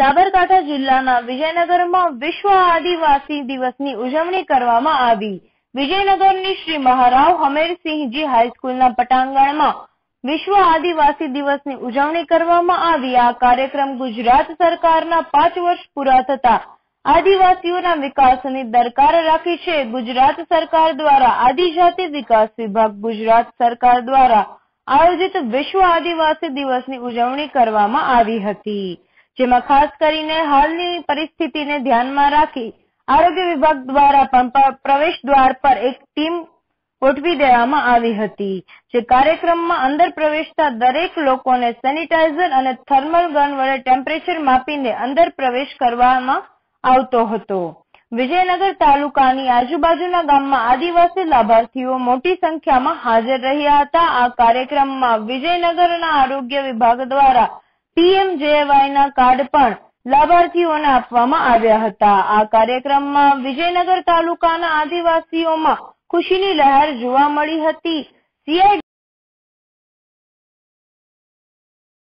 સાબરકાંઠા જિલ્લાના વિજયનગરમાં વિશ્વ આદિવાસી દિવસની ઉજવણી કરવામાં આવી વિજયનગરની શ્રી મહારાવ હમેરસિંહજી હાઈસ્કૂલના પટાંગણમાં વિશ્વ આદિવાસી દિવસની ઉજવણી કરવામાં આવી આ કાર્યક્રમ ગુજરાત સરકારના પાંચ વર્ષ પૂરા થતા આદિવાસીઓના વિકાસની દરકાર રાખી છે ગુજરાત સરકાર દ્વારા આદિજાતિ વિકાસ વિભાગ ગુજરાત સરકાર દ્વારા આયોજિત વિશ્વ આદિવાસી દિવસની ઉજવણી કરવામાં આવી હતી જેમાં ખાસ કરીને હાલની પરિસ્થિતિને ધ્યાનમાં રાખી આરોગ્ય વિભાગ દ્વારા પણ પ્રવેશ દ્વાર પર એક ટીમ ગોઠવી દેવામાં આવી હતી જે કાર્યક્રમમાં અંદર પ્રવેશતા દરેક લોકોને સેનિટાઈઝર અને થર્મલ ગન વડે ટેમ્પરેચર માપીને અંદર પ્રવેશ કરવામાં આવતો હતો વિજયનગર તાલુકાની આજુબાજુના ગામમાં આદિવાસી લાભાર્થીઓ મોટી સંખ્યામાં હાજર રહ્યા હતા આ કાર્યક્રમમાં વિજયનગરના આરોગ્ય વિભાગ દ્વારા પીએમ ના કાર્ડ પણ લાભાર્થીઓને આપવામાં આવ્યા હતા આ કાર્યક્રમમાં વિજયનગર તાલુકાના આદિવાસીઓમાં ખુશીની લહેર જોવા મળી હતી